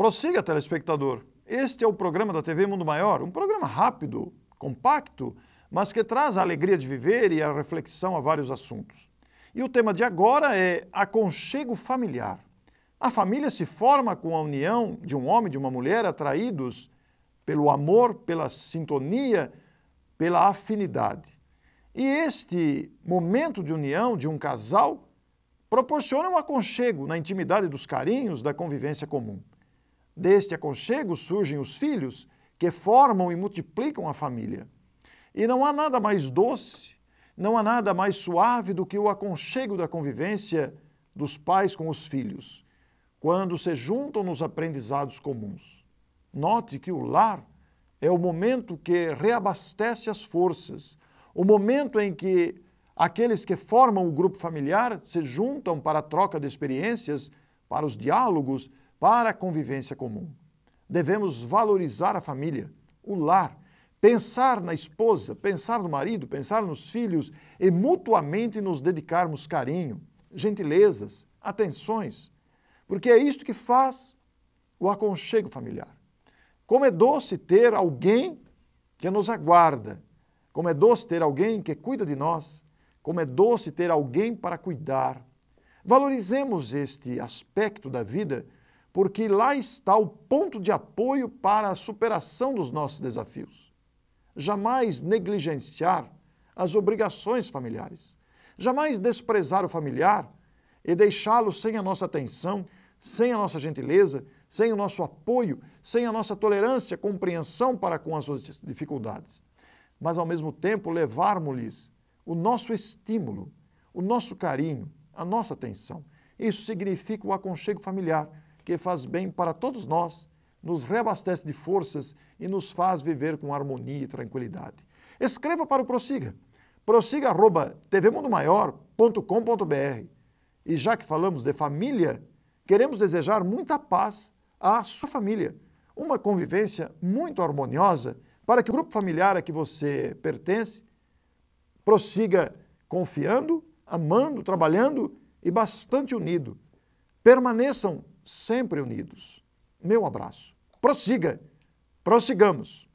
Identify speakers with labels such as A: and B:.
A: Prossiga, telespectador. Este é o programa da TV Mundo Maior, um programa rápido, compacto, mas que traz a alegria de viver e a reflexão a vários assuntos. E o tema de agora é aconchego familiar. A família se forma com a união de um homem e de uma mulher atraídos pelo amor, pela sintonia, pela afinidade. E este momento de união de um casal proporciona um aconchego na intimidade dos carinhos, da convivência comum. Deste aconchego surgem os filhos, que formam e multiplicam a família. E não há nada mais doce, não há nada mais suave do que o aconchego da convivência dos pais com os filhos, quando se juntam nos aprendizados comuns. Note que o lar é o momento que reabastece as forças, o momento em que aqueles que formam o grupo familiar se juntam para a troca de experiências, para os diálogos, para a convivência comum. Devemos valorizar a família, o lar, pensar na esposa, pensar no marido, pensar nos filhos e mutuamente nos dedicarmos carinho, gentilezas, atenções, porque é isto que faz o aconchego familiar. Como é doce ter alguém que nos aguarda, como é doce ter alguém que cuida de nós, como é doce ter alguém para cuidar. Valorizemos este aspecto da vida porque lá está o ponto de apoio para a superação dos nossos desafios. Jamais negligenciar as obrigações familiares. Jamais desprezar o familiar e deixá-lo sem a nossa atenção, sem a nossa gentileza, sem o nosso apoio, sem a nossa tolerância, compreensão para com as suas dificuldades. Mas, ao mesmo tempo, levarmos-lhes o nosso estímulo, o nosso carinho, a nossa atenção. Isso significa o aconchego familiar que faz bem para todos nós, nos reabastece de forças e nos faz viver com harmonia e tranquilidade. Escreva para o Prossiga, prossiga.tvmundomaior.com.br. E já que falamos de família, queremos desejar muita paz à sua família, uma convivência muito harmoniosa para que o grupo familiar a que você pertence prossiga confiando, amando, trabalhando e bastante unido. Permaneçam sempre unidos. Meu abraço. Prossiga, prossigamos.